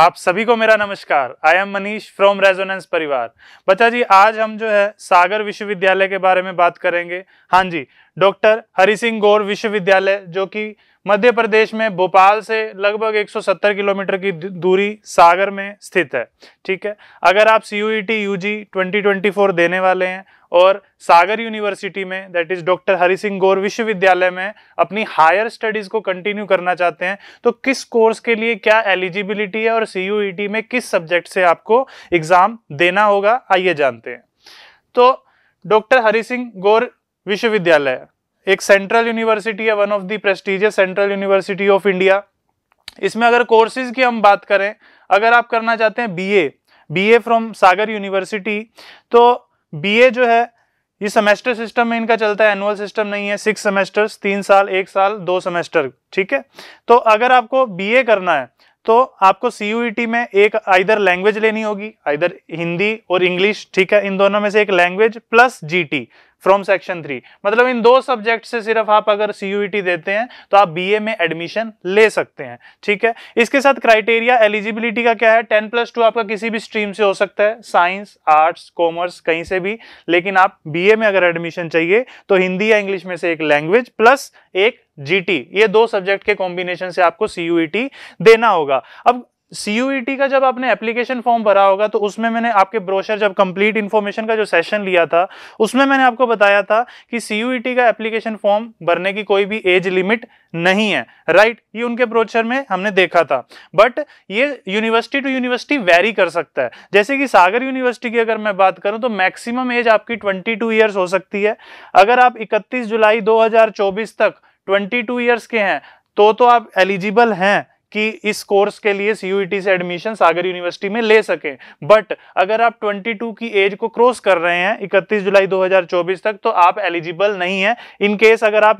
आप सभी को मेरा नमस्कार I am Manish from Resonance परिवार बच्चा जी आज हम जो है सागर विश्वविद्यालय के बारे में बात करेंगे हाँ जी डॉक्टर हरि सिंह गौर विश्वविद्यालय जो कि मध्य प्रदेश में भोपाल से लगभग 170 किलोमीटर की दूरी सागर में स्थित है ठीक है अगर आप C U E T U G देने वाले हैं और सागर यूनिवर्सिटी में that is doctor Hari Singh गौर विश्वविद्यालय में अपनी हायर स्टडीज़ को कंटिन्यू करना चाहते हैं तो किस कोर्स के लिए क्या एलिजिबिलिटी है और सी e में किस सब्जेक्ट से आपको एग्ज़ाम देना होगा आइए जानते हैं तो डॉक्टर हरि सिंह गौर विश्वविद्यालय एक सेंट्रल यूनिवर्सिटी है one of the prestigious central university of India इसमें अगर कोर्सेज की हम बात करें अगर आप करना चाहते हैं BA BA from Sagar university तो बीए जो है ये सेमेस्टर सिस्टम में इनका चलता है एनुअल सिस्टम नहीं है सिक्स सेमेस्टर तीन साल एक साल दो सेमेस्टर ठीक है तो अगर आपको बीए करना है तो आपको सी e में एक आइधर लैंग्वेज लेनी होगी आइधर हिंदी और इंग्लिश ठीक है इन दोनों में से एक language plus GT from section three मतलब इन दो सब्जेक्ट से सिर्फ आप अगर सीयूईटी e देते हैं तो आप बीए में एडमिशन ले सकते हैं ठीक है इसके साथ क्राइटेरिया एलिजिबिलिटी का क्या है टेन प्लस टू आपका किसी भी स्ट्रीम से हो सकता है साइंस आर्ट्स कॉमर्स कहीं से भी लेकिन आप बीए में अगर एडमिशन चाहिए तो हिंदी या इंग्लिश में से एक लैंग्वेज प्लस एक जीटी ये दो सब्जेक्ट के कॉम्बिनेशन से आपको सीयूईटी e देना होगा अब सीयूईटी e का जब आपने एप्लीकेशन फॉर्म भरा होगा तो उसमें मैंने आपके ब्रोशर जब कंप्लीट इन्फॉर्मेशन का जो सेशन लिया था उसमें मैंने आपको बताया था कि सीयूईटी e का एप्लीकेशन फॉर्म भरने की कोई भी एज लिमिट नहीं है राइट right? ये उनके ब्रोशर में हमने देखा था बट ये यूनिवर्सिटी टू यूनिवर्सिटी वेरी कर सकता है जैसे कि सागर यूनिवर्सिटी की अगर मैं बात करूं तो मैक्सिमम एज आपकी ट्वेंटी टू हो सकती है अगर आप इकतीस जुलाई दो तक ट्वेंटी टू के हैं तो तो आप एलिजिबल हैं कि इस कोर्स के लिए सीयूईटी e से एडमिशन सागर यूनिवर्सिटी में ले सकें बट अगर आप 22 की एज को क्रॉस कर रहे हैं 31 जुलाई 2024 तक तो आप एलिजिबल नहीं है इन केस अगर आप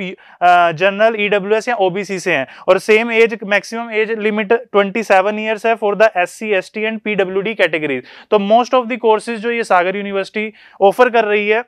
जनरल ईडब्ल्यू e या ओबीसी से हैं और same age maximum age limit 27 seven years है for the S C S T and PW categories तो मोस्ट ऑफ द कोर्सेज जो ये सागर यूनिवर्सिटी ऑफर कर रही है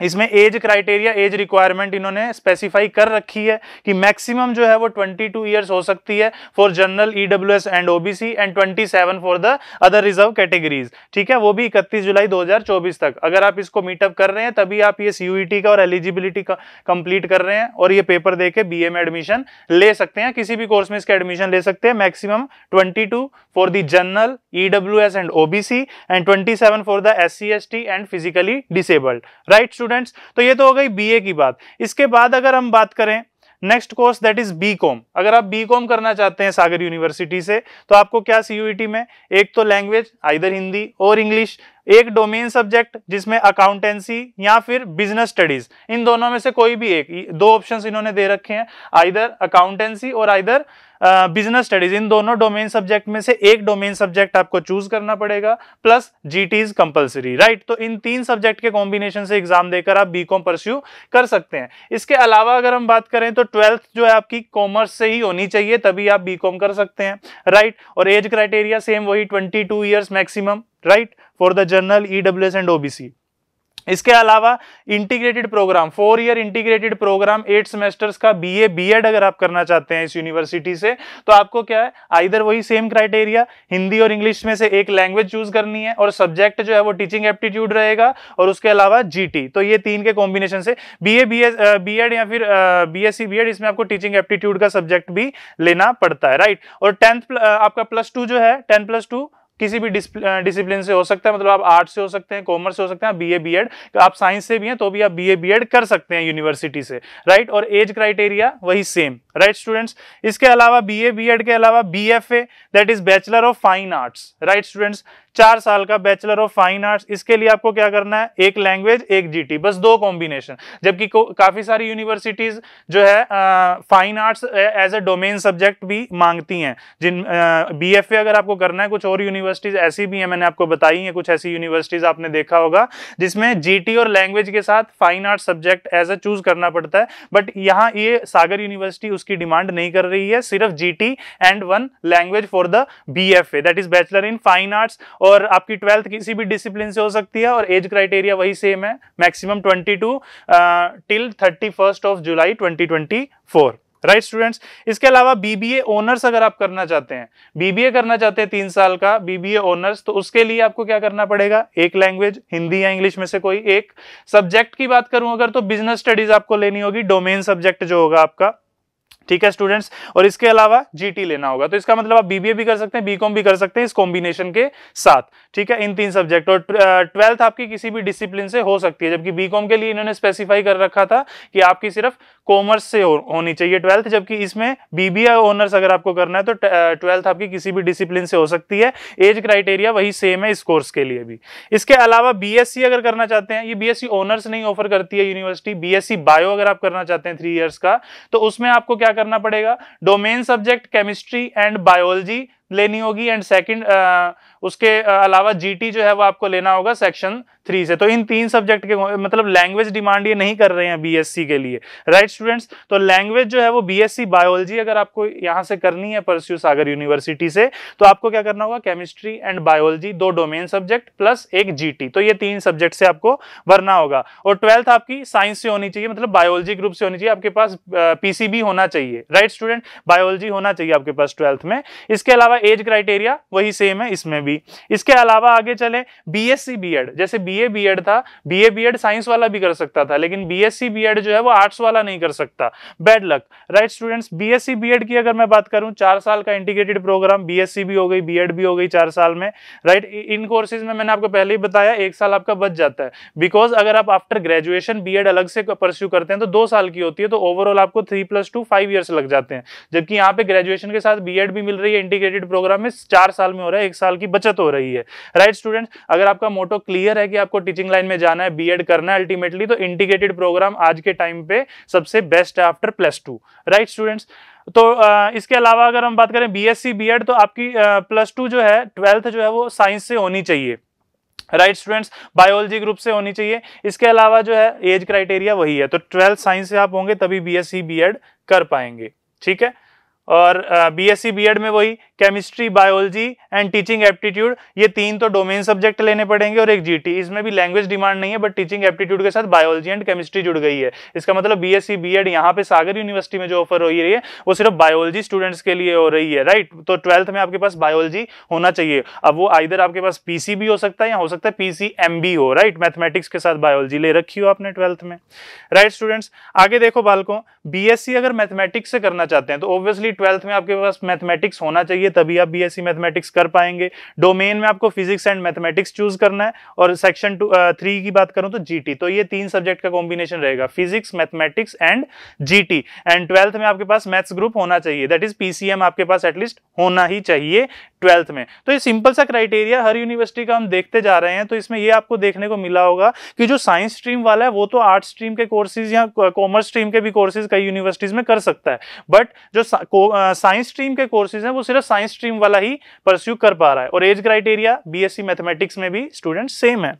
इसमें एज क्राइटेरिया एज रिक्वायरमेंट इन्होंने स्पेसिफाई कर रखी है कि मैक्सिमम जो है वो 22 टू ईयर्स हो सकती है for general EWS and OBC and 27 for the other reserve categories ठीक है वो भी 31 जुलाई 2024 तक अगर आप इसको मीटअप कर रहे हैं तभी आप ये सीयूईटी e का और एलिजिबिलिटी का कंप्लीट कर रहे हैं और ये पेपर दे के बी में एडमिशन ले सकते हैं किसी भी कोर्स में इसके एडमिशन ले सकते हैं maximum twenty for the general EWS and OBC and twenty for the S C and physically disabled right students तो ये तो हो गई बी की बात इसके बाद अगर हम बात करें next course that is B com अगर आप बी कॉम करना चाहते हैं सागर यूनिवर्सिटी से तो आपको क्या सी में एक तो लैंग्वेज आइधर हिंदी और इंग्लिश एक डोमेन सब्जेक्ट जिसमें अकाउंटेंसी या फिर बिजनेस स्टडीज इन दोनों में से कोई भी एक दो ऑप्शन इन्होंने दे रखे हैं आइधर अकाउंटेंसी और आइधर बिजनेस स्टडीज इन दोनों डोमेन सब्जेक्ट में से एक डोमेन सब्जेक्ट आपको चूज करना पड़ेगा plus GT is compulsory right तो इन तीन सब्जेक्ट के कॉम्बिनेशन से एग्जाम देकर आप बीकॉम परस्यू कर सकते हैं इसके अलावा अगर हम बात करें तो ट्वेल्थ जो है आपकी कॉमर्स से ही होनी चाहिए तभी आप बीकॉम कर सकते हैं राइट और एज क्राइटेरिया सेम वही twenty two years maximum right for the general EWS and OBC इसके अलावा integrated programme four year integrated programme eight semesters का बीए बीएड अगर आप करना चाहते हैं इस यूनिवर्सिटी से तो आपको क्या है आइधर वही सेम क्राइटेरिया हिंदी और इंग्लिश में से एक लैंग्वेज चूज करनी है और सब्जेक्ट जो है वो टीचिंग एप्टीट्यूड रहेगा और उसके अलावा जीटी तो ये तीन के कॉम्बिनेशन से बी बी एड या फिर बी एड इसमें आपको टीचिंग एप्टीट्यूड का सब्जेक्ट भी लेना पड़ता है राइट और टेंथ आपका प्लस टू जो है टेन प्लस टू किसी भी डिसिप्लिन से हो सकता है मतलब आप आर्ट से हो सकते हैं कॉमर्स से हो सकते हैं बी ए बी एड आप साइंस से भी हैं तो भी आप बी ए बी एड कर सकते हैं यूनिवर्सिटी से राइट और एज क्राइटेरिया वही सेम राइट स्टूडेंट्स इसके अलावा बी ए बी एड के अलावा B F A that is bachelor of fine arts right students चार साल का बैचलर ऑफ फाइन आर्ट्स इसके लिए आपको क्या करना है एक लैंग्वेज एक जीटी बस दो कॉम्बिनेशन जबकि काफी सारी यूनिवर्सिटीज जो है fine arts as a domain subject भी मांगती हैं जिन बी एफ अगर आपको करना है कुछ और यूनिवर्सिटीज ऐसी भी हैं मैंने आपको बताई हैं कुछ ऐसी यूनिवर्सिटीज आपने देखा होगा जिसमें जी और लैंग्वेज के साथ fine art subject as a choose करना पड़ता है बट यहाँ ये सागर यूनिवर्सिटी उसकी डिमांड नहीं कर रही है सिर्फ G and one language for the B F A that is bachelor in fine arts और आपकी ट्वेल्थ किसी भी डिसिप्लिन से हो सकती है और एज क्राइटेरिया वही सेम है maximum twenty two till thirty first of July twenty twenty four right students इसके अलावा बीबीए ओनर्स अगर आप करना चाहते हैं बीबीए करना चाहते हैं तीन साल का बीबीए ओनर्स तो उसके लिए आपको क्या करना पड़ेगा एक लैंग्वेज हिंदी या इंग्लिश में से कोई एक सब्जेक्ट की बात करूं अगर तो बिजनेस स्टडीज आपको लेनी होगी डोमेन सब्जेक्ट जो होगा आपका ठीक है स्टूडेंट्स और इसके अलावा जीटी लेना होगा तो इसका मतलब आप बीबीए भी कर सकते हैं बीकॉम भी कर सकते हैं इस कॉम्बिनेशन के साथ ठीक है इन तीन सब्जेक्ट और ट्वेल्थ आपकी किसी भी डिसिप्लिन से हो सकती है जबकि बीकॉम के लिए इन्होंने स्पेसिफाई कर रखा था कि आपकी सिर्फ कॉमर्स से हो, होनी चाहिए ट्वेल्थ जबकि इसमें बीबीए ऑनर्स अगर आपको करना है तो ट्वेल्थ आपकी किसी भी डिसिप्लिन से हो सकती है एज क्राइटेरिया वही सेम है इस कोर्स के लिए भी इसके अलावा बी अगर करना चाहते हैं ये बीएससी ऑनर्स नहीं ऑफर करती है यूनिवर्सिटी बी बायो अगर आप करना चाहते हैं थ्री ईयर्स का तो उसमें आपको क्या क्या करना पड़ेगा domain subject chemistry and biology लेनी होगी एंड सेकंड उसके अलावा जीटी जो है वो आपको लेना होगा सेक्शन थ्री से तो इन तीन सब्जेक्ट के मतलब लैंग्वेज डिमांड ये नहीं कर रहे हैं बीएससी के लिए राइट right, स्टूडेंट्स तो लैंग्वेज जो है वो बीएससी बायोलॉजी अगर आपको यहां से करनी है परस्यू सागर यूनिवर्सिटी से तो आपको क्या करना होगा केमिस्ट्री एंड बायोलॉजी दो डोमेन सब्जेक्ट प्लस एक जी तो ये तीन सब्जेक्ट से आपको भरना होगा और ट्वेल्थ आपकी साइंस से होनी चाहिए मतलब बायोलॉजी ग्रुप से होनी चाहिए आपके पास पीसीबी होना चाहिए राइट स्टूडेंट बायोलॉजी होना चाहिए आपके पास ट्वेल्थ में इसके अलावा एज क्राइटेरिया वही सेम है इसमें भी इसके अलावा आगे चले B S C B Ed जैसे बी ए बी एड था B A B Ed science वाला भी कर सकता था लेकिन B S C B Ed जो है वो आर्ट्स वाला नहीं कर सकता bad luck right students B S C B Ed की अगर मैं बात करूं चार साल का integrated programme B S C भी हो गई बी एड भी हो गई चार साल में राइट इन कोर्सेज में मैंने आपको पहले ही बताया एक साल आपका बच जाता है बिकॉज अगर आप आफ्टर ग्रेजुएशन बी एड अलग से परस्यू करते हैं तो दो साल की होती है तो ओवरऑल आपको three plus two five years लग जाते हैं जबकि यहाँ पे ग्रेजुएशन के साथ बी एड भी मिल रही है इंटीग्रेटेड एड प्रोग्राम में चार साल में हो रहा है एक साल की बचत हो रही है राइट स्टूडेंट अगर आपका मोटो क्लियर है कि आपको टीचिंग लाइन में जाना है बी करना है अल्टीमेटली तो इंटीग्रेटेड प्रोग्राम आज के टाइम पे सबसे बेस्ट है after plus two right students तो इसके अलावा अगर हम बात करें बीएससी बीएड तो आपकी प्लस टू जो है ट्वेल्थ जो है वो साइंस से होनी चाहिए राइट स्टूडेंट्स बायोलॉजी ग्रुप से होनी चाहिए इसके अलावा जो है एज क्राइटेरिया वही है तो ट्वेल्थ साइंस से आप होंगे तभी बीएससी बीएड कर पाएंगे ठीक है और बीएससी बीएड में वही chemistry biology and teaching aptitude ये तीन तो डोमेन सब्जेक्ट लेने पड़ेंगे और एक जीटी इसमें भी लैंग्वेज डिमांड नहीं है बट टीचिंग एप्टीट्यूड के साथ बायोलॉजी एंड केमिस्ट्री जुड़ गई है इसका मतलब बीएससी बीएड यहाँ पे सागर यूनिवर्सिटी में जो ऑफर हो रही है वो सिर्फ बायोलॉजी स्टूडेंट्स के लिए हो रही है राइट तो ट्वेल्थ में आपके पास बायोलॉजी होना चाहिए अब वो आइर आपके पास पीसी भी हो सकता है या हो सकता है बी हो राइट मैथमेटिक्स के साथ बायोलॉजी ले रखी हो आपने ट्वेल्थ में राइट स्टूडेंट्स आगे देखो बालकों बी अगर मैथमेटिक्स से करना चाहते हैं तो ऑब्वियसली ट्वेल्थ में आपके पास मैथमेटिक्स होना चाहिए तभी आप बी बीएससी मैथमेटिक्स कर पाएंगे डोमेन में आपको फिजिक्स एंड मैथमेटिक्स चूज करना है और सेक्शन टू थ्री की बात करूं तो जीटी तो ये तीन सब्जेक्ट का कॉम्बिनेशन रहेगा physics mathematics and GT and twelfth में आपके पास मैथ्स ग्रुप होना चाहिए दैट इज पीसीएम आपके पास एटलीस्ट होना ही चाहिए ट्वेल्थ में तो ये सिंपल सा क्राइटेरिया हर यूनिवर्सिटी का हम देखते जा रहे हैं तो इसमें ये आपको देखने को मिला होगा कि जो साइंस स्ट्रीम वाला है वो तो आर्ट्स स्ट्रीम के कोर्सेज या कॉमर्स स्ट्रीम के भी कोर्सेज कई यूनिवर्सिटीज में कर सकता है बट जो साइंस स्ट्रीम के कोर्सेज हैं वो सिर्फ साइंस स्ट्रीम वाला ही परस्यू कर पा रहा है और एज क्राइटेरिया बीएससी मैथमेटिक्स में भी स्टूडेंट सेम है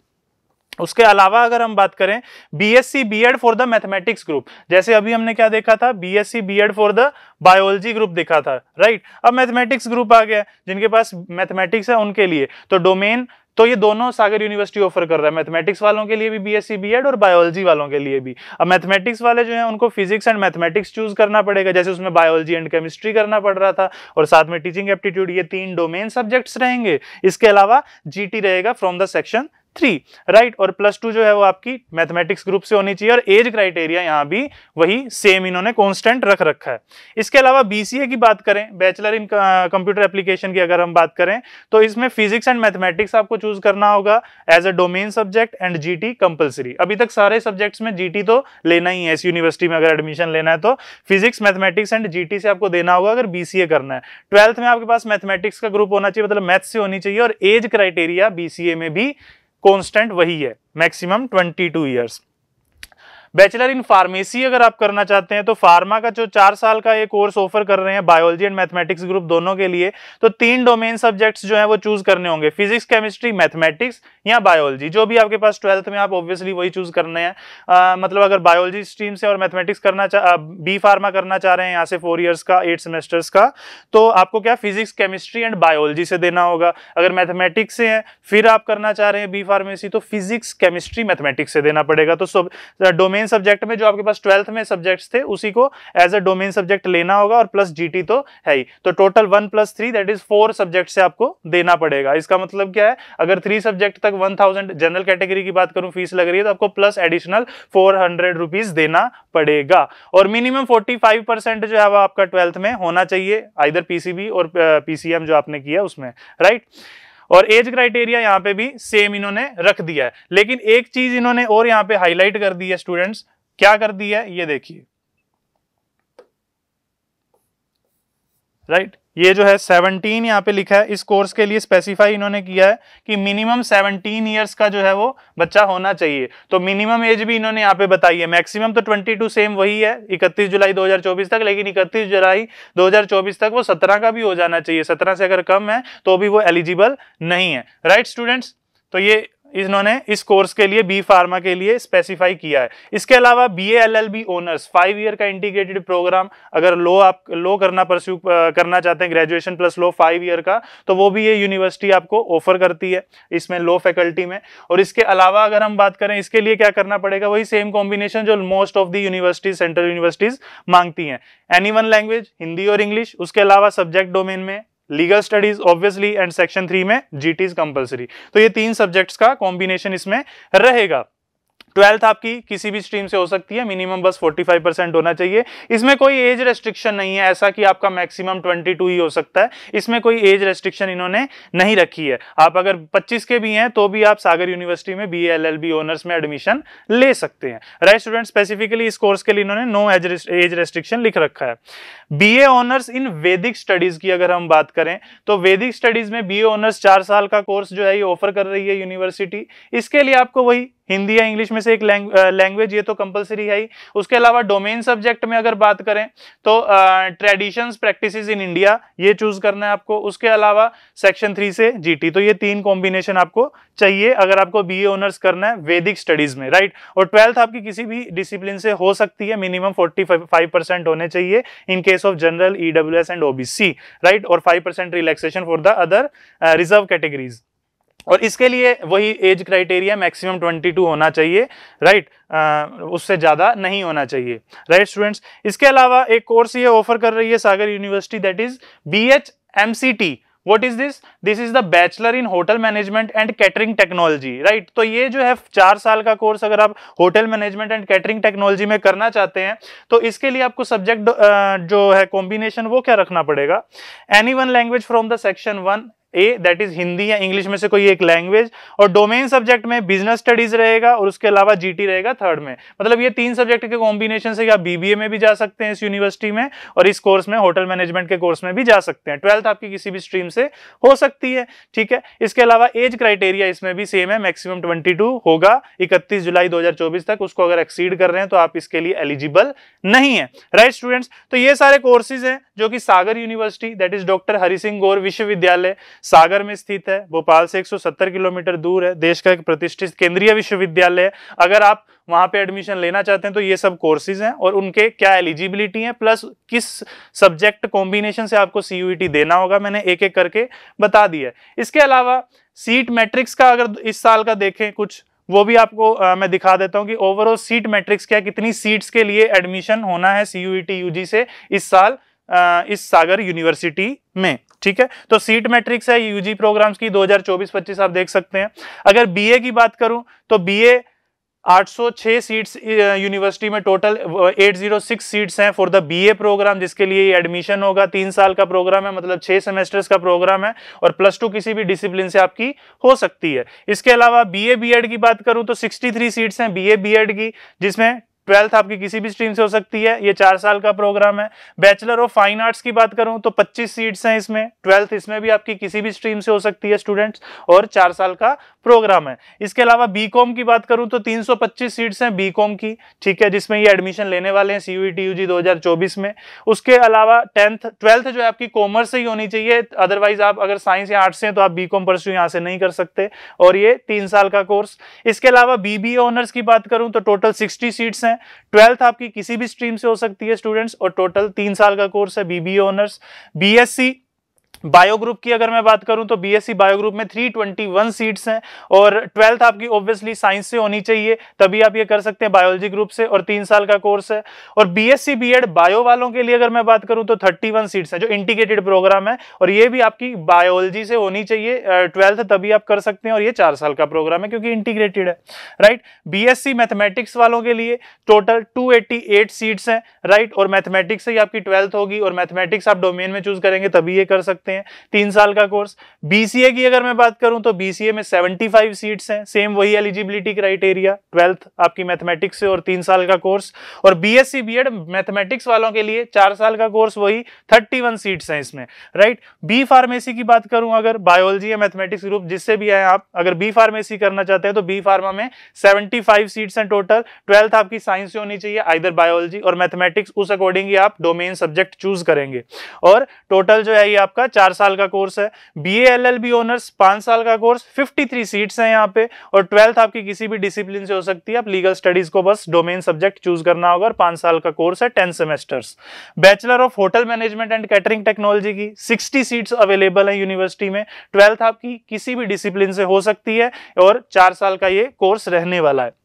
उसके अलावा अगर हम बात करें BSc B Ed for the mathematics group जैसे अभी हमने क्या देखा था BSc B Ed for the biology group देखा था राइट अब मैथमेटिक्स ग्रुप आ गया जिनके पास मैथमेटिक्स है उनके लिए तो डोमेन तो ये दोनों सागर यूनिवर्सिटी ऑफर कर रहा है मैथमेटिक्स वालों के लिए भी बीएससी बीएड और बायोलॉजी वालों के लिए भी अब मैथमेटिक्स वाले जो है उनको फिजिक्स एंड मैथमेटिक्स चूज करना पड़ेगा जैसे उसमें बायोलॉजी एंड केमिस्ट्री करना पड़ रहा था और साथ में टीचिंग एप्टीट्यूड ये तीन डोमेन सब्जेक्ट्स रहेंगे इसके अलावा जी रहेगा from the section three right और प्लस टू जो है वो आपकी मैथमेटिक्स ग्रुप से होनी चाहिए और एज क्राइटेरिया यहाँ भी वही सेम इन्होंने कॉन्स्टेंट रख रखा है इसके अलावा बीसीए की बात करें बैचलर इन कंप्यूटर एप्लीकेशन की अगर हम बात करें तो इसमें फिजिक्स एंड मैथमेटिक्स आपको चूज करना होगा as a domain subject and T compulsory अभी तक सारे सब्जेक्ट्स में जी तो लेना ही है इस यूनिवर्सिटी में अगर एडमिशन लेना है तो फिजिक्स मैथमेटिक्स एंड जी से आपको देना होगा अगर बीसीए करना है ट्वेल्थ में आपके पास मैथमेटिक्स का ग्रुप होना चाहिए मतलब मैथ्स से होनी चाहिए और एज क्राइटेरिया बीसीए में भी कांस्टेंट वही है maximum 22 years bachelor in pharmacy अगर आप करना चाहते हैं तो फार्मा का जो चार साल का ये कोर्स ऑफर कर रहे हैं बायोलॉजी एंड मैथमेटिक्स ग्रुप दोनों के लिए तो तीन डोमेन सब्जेक्ट्स जो है वो चूज करने होंगे फिजिक्स केमिस्ट्री मैथमेटिक्स या बायोलॉजी जो भी आपके पास ट्वेल्थ में आप ऑब्वियसली वही चूज करने हैं मतलब अगर बायोलॉजी स्ट्रीम से और मैथमेटिक्स करना चाह बी फार्मा करना चाह रहे हैं यहाँ से फोर ईयर्स का एट सेमेस्टर्स का तो आपको क्या फिजिक्स केमिस्ट्री एंड बायोलॉजी से देना होगा अगर मैथमेटिक्स से है फिर आप करना चाह रहे हैं बी फार्मेसी तो फिजिक्स केमिस्ट्री मैथमेटिक्स से देना पड़ेगा तो सब डोमेन डोमेन सब्जेक्ट में जो आपके पास ट्वेल्थ में सब्जेक्ट्स थे उसी को एज अ डोमेन सब्जेक्ट लेना होगा और प्लस जी तो है ही तो total one plus three that is four subject से आपको देना पड़ेगा इसका मतलब क्या है अगर थ्री सब्जेक्ट तक वन थाउजेंड जनरल कैटेगरी की बात करूं फीस लग रही है तो आपको plus additional four hundred rupees देना पड़ेगा और मिनिमम फोर्टी फाइव परसेंट जो है वो आपका ट्वेल्थ में होना चाहिए आइधर पीसीबी और पीसीएम जो आपने किया उसमें राइट right? और एज क्राइटेरिया यहाँ पे भी सेम इन्होंने रख दिया है लेकिन एक चीज इन्होंने और यहाँ पे हाईलाइट कर दी है स्टूडेंट्स क्या कर दी है ये देखिए राइट ये जो है 17 यहाँ पे लिखा है इस कोर्स के लिए स्पेसिफाई इन्होंने किया है कि मिनिमम 17 इयर्स का जो है वो बच्चा होना चाहिए तो मिनिमम एज भी इन्होंने यहाँ पे बताई है मैक्सिमम तो 22 सेम वही है 31 जुलाई 2024 तक लेकिन 31 जुलाई 2024 तक वो 17 का भी हो जाना चाहिए 17 से अगर कम है तो भी वो एलिजिबल नहीं है राइट right, स्टूडेंट्स तो ये इन्होंने इस कोर्स के लिए बी फार्मा के लिए स्पेसिफाई किया है इसके अलावा B L L B honours five year का इंटीग्रेटेड प्रोग्राम अगर लो आप लो करना परस्यू करना चाहते हैं graduation plus law five year का तो वो भी ये यूनिवर्सिटी आपको ऑफर करती है इसमें लो फैकल्टी में और इसके अलावा अगर हम बात करें इसके लिए क्या करना पड़ेगा वही सेम कॉम्बिनेशन जो most of the universities central universities मांगती हैं एनी वन लैंग्वेज हिंदी और इंग्लिश उसके अलावा सब्जेक्ट डोमेन में legal studies obviously and section three में जीटी कंपलसरी तो ये तीन सब्जेक्ट्स का कॉम्बिनेशन इसमें रहेगा ट्वेल्थ आपकी किसी भी स्ट्रीम से हो सकती है मिनिमम बस 45 परसेंट होना चाहिए इसमें कोई एज रेस्ट्रिक्शन नहीं है ऐसा कि आपका मैक्सिमम 22 ही हो सकता है इसमें कोई एज रेस्ट्रिक्शन इन्होंने नहीं रखी है आप अगर 25 के भी हैं तो भी आप सागर यूनिवर्सिटी में B L L B honours में एडमिशन ले सकते हैं राइट स्टूडेंट स्पेसिफिकली इस कोर्स के लिए इन्होंने नो एज रेस्ट्रिक्शन लिख रखा है बी ए ऑनर्स इन वैदिक स्टडीज की अगर हम बात करें तो वैदिक स्टडीज में बी ए ऑनर्स चार साल का कोर्स जो है ये ऑफर कर रही है यूनिवर्सिटी इसके लिए आपको वही हिंदी या इंग्लिश में से एक लैंग्वेज ये तो कंपलसरी है ही उसके अलावा डोमेन सब्जेक्ट में अगर बात करें तो ट्रेडिशंस प्रैक्टिसेस इन इंडिया ये चूज करना है आपको उसके अलावा सेक्शन थ्री से जीटी तो ये तीन कॉम्बिनेशन आपको चाहिए अगर आपको बीए ऑनर्स करना है वैदिक स्टडीज में राइट और ट्वेल्थ आपकी किसी भी डिसिप्लिन से हो सकती है मिनिमम फोर्टी फाइव होने चाहिए in case of general EW and OBC right और five relaxation for the other reserve categories और इसके लिए वही एज क्राइटेरिया मैक्सिमम 22 होना चाहिए राइट आ, उससे ज़्यादा नहीं होना चाहिए राइट स्टूडेंट्स इसके अलावा एक कोर्स ये ऑफर कर रही है Sagar university that is B H M C T what is this this is the bachelor in hotel management and catering technology right तो ये जो है चार साल का कोर्स अगर आप hotel management and catering technology में करना चाहते हैं तो इसके लिए आपको सब्जेक्ट जो है कॉम्बिनेशन वो क्या रखना पड़ेगा any one language from the section one A that is Hindi या इंग्लिश में से कोई एक लैंग्वेज और डोमेन सब्जेक्ट में बिजनेस स्टडीज रहेगा और उसके अलावा जीटी रहेगा थर्ड में मतलब ये तीन सब्जेक्ट के कॉम्बिनेशन से आप बीबीए में भी जा सकते हैं इस यूनिवर्सिटी में और इस कोर्स में होटल मैनेजमेंट के कोर्स में भी जा सकते हैं ट्वेल्थ आपकी किसी भी स्ट्रीम से हो सकती है ठीक है इसके अलावा एज क्राइटेरिया इसमें भी सेम है मैक्सिमम ट्वेंटी होगा इकतीस जुलाई दो तक उसको अगर एक्सीड कर रहे हैं तो आप इसके लिए एलिजिबल नहीं है राइट स्टूडेंट्स तो ये सारे कोर्सेज हैं जो कि Sagar university that is doctor Hari Singh गौर विश्वविद्यालय सागर में स्थित है भोपाल से 170 किलोमीटर दूर है देश का एक प्रतिष्ठित केंद्रीय विश्वविद्यालय है अगर आप वहां पे एडमिशन लेना चाहते हैं तो ये सब कोर्सेज हैं और उनके क्या एलिजिबिलिटी है प्लस किस सब्जेक्ट कॉम्बिनेशन से आपको सी e देना होगा मैंने एक एक करके बता दिया इसके अलावा सीट मैट्रिक्स का अगर इस साल का देखें कुछ वो भी आपको आ, मैं दिखा देता हूँ कि ओवरऑल सीट मैट्रिक्स क्या कितनी सीट्स के लिए एडमिशन होना है सी यू जी से इस साल आ, इस सागर यूनिवर्सिटी में ठीक है तो सीट मैट्रिक्स है यूजी प्रोग्राम्स की 2024-25 आप देख सकते हैं अगर बीए की बात करूं तो बीए 806 सीट्स यूनिवर्सिटी में टोटल 806 सीट्स हैं फॉर द बीए प्रोग्राम जिसके लिए एडमिशन होगा तीन साल का प्रोग्राम है मतलब छः सेमेस्टर्स का प्रोग्राम है और प्लस टू किसी भी डिसिप्लिन से आपकी हो सकती है इसके अलावा बीए बीएड की बात करूं तो 63 सीट्स हैं बीए बीएड की जिसमें ट्वेल्थ आपकी किसी भी स्ट्रीम से हो सकती है ये चार साल का प्रोग्राम है बैचलर ऑफ फाइन आर्ट्स की बात करूं तो 25 सीट्स हैं इसमें ट्वेल्थ इसमें भी आपकी किसी भी स्ट्रीम से हो सकती है स्टूडेंट्स और चार साल का प्रोग्राम है इसके अलावा बीकॉम की बात करूं तो 325 सीट्स हैं बीकॉम की ठीक है जिसमें ये एडमिशन लेने वाले हैं C U T U G दो में उसके अलावा टेंथ ट्वेल्थ जो है आपकी कॉमर्स से ही होनी चाहिए अदरवाइज आप अगर साइंस या आर्ट्स हैं तो आप बी कॉम परस्यू यहाँ से नहीं कर सकते और ये तीन साल का कोर्स इसके अलावा बी ऑनर्स की बात करूँ तो टोटल सिक्सटी सीट्स हैं है ट्वेल्थ आपकी किसी भी स्ट्रीम से हो सकती है स्टूडेंट्स और टोटल तीन साल का कोर्स है BBA honours BSc bio group की अगर मैं बात करूं तो बीएससी बायो ग्रुप में 321 सीट्स हैं और ट्वेल्थ आपकी ऑब्वियसली साइंस से होनी चाहिए तभी आप ये कर सकते हैं बायोलॉजी ग्रुप से और तीन साल का कोर्स है और बीएससी बीएड बायो वालों के लिए अगर मैं बात करूं तो 31 सीट्स हैं जो इंटीग्रेटेड प्रोग्राम है और ये भी आपकी बायोलॉजी से होनी चाहिए ट्वेल्थ तभी आप कर सकते हैं और ये चार साल का प्रोग्राम है क्योंकि इंटीग्रेटेड है राइट सी मैथमेटिक्स वालों के लिए टोटल एट सीट्स हैं राइट और मैथमेटिक्स से ही आपकी ट्वेल्थ होगी और मैथमेटिक्स आप डोमेन में चूज करेंगे तभी ये कर सकते हैं सकते हैं तीन साल का कोर्स बीसीए की अगर मैं बात करूं तो बीसीए में 75 सीट्स हैं सेम वही एलिजिबिलिटी क्राइटेरिया ट्वेल्थ आपकी मैथमेटिक्स से और तीन साल का कोर्स और बीएससी बीएड मैथमेटिक्स वालों के लिए चार साल का कोर्स वही 31 सीट्स हैं इसमें राइट बी फार्मेसी की बात करूं अगर बायोलॉजी या मैथमेटिक्स ग्रुप जिससे भी आए आप अगर बी फार्मेसी करना चाहते हैं तो बी फार्मा में 75 सीट्स हैं टोटल ट्वेल्थ आपकी साइंस से होनी चाहिए आइदर बायोलॉजी और मैथमेटिक्स उस अकॉर्डिंग आप डोमेन सब्जेक्ट चूज करेंगे और टोटल जो है ये आपका चार साल का कोर्स है B L L B honours पांच साल का कोर्स फिफ्टी थ्री सीट्स हैं यहाँ पे और ट्वेल्थ आपकी किसी भी डिसिप्लिन से हो सकती है आप लीगल स्टडीज को बस डोमेन सब्जेक्ट चूज करना होगा और पांच साल का कोर्स है ten semesters bachelor of hotel management and catering technology की सिक्सटी सीट्स अवेलेबल है यूनिवर्सिटी में ट्वेल्थ आपकी किसी भी डिसिप्लिन से हो सकती है और चार साल का ये कोर्स रहने वाला है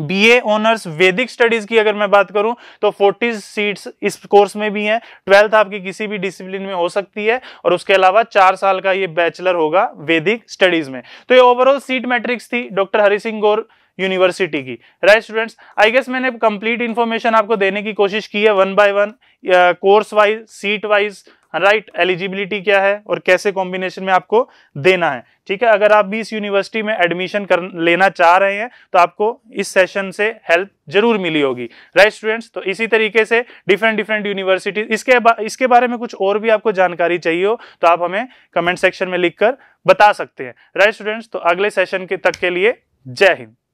बीए ऑनर्स वैदिक स्टडीज की अगर मैं बात करूं तो 40 सीट्स इस कोर्स में भी हैं ट्वेल्थ आपकी किसी भी डिसिप्लिन में हो सकती है और उसके अलावा चार साल का ये बैचलर होगा वैदिक स्टडीज में तो ये ओवरऑल सीट मैट्रिक्स थी डॉक्टर हरि सिंह गौर यूनिवर्सिटी की राइट स्टूडेंट्स आई गेस मैंने कंप्लीट इन्फॉर्मेशन आपको देने की कोशिश की है one by one course wise seat wise right eligibility क्या है और कैसे कॉम्बिनेशन में आपको देना है ठीक है अगर आप भी इस यूनिवर्सिटी में एडमिशन कर लेना चाह रहे हैं तो आपको इस सेशन से हेल्प जरूर मिली होगी राइट स्टूडेंट्स तो इसी तरीके से डिफरेंट डिफरेंट यूनिवर्सिटी इसके बा, इसके बारे में कुछ और भी आपको जानकारी चाहिए हो तो आप हमें कमेंट सेक्शन में लिख बता सकते हैं राइट स्टूडेंट्स तो अगले सेशन के तक के लिए जय हिंद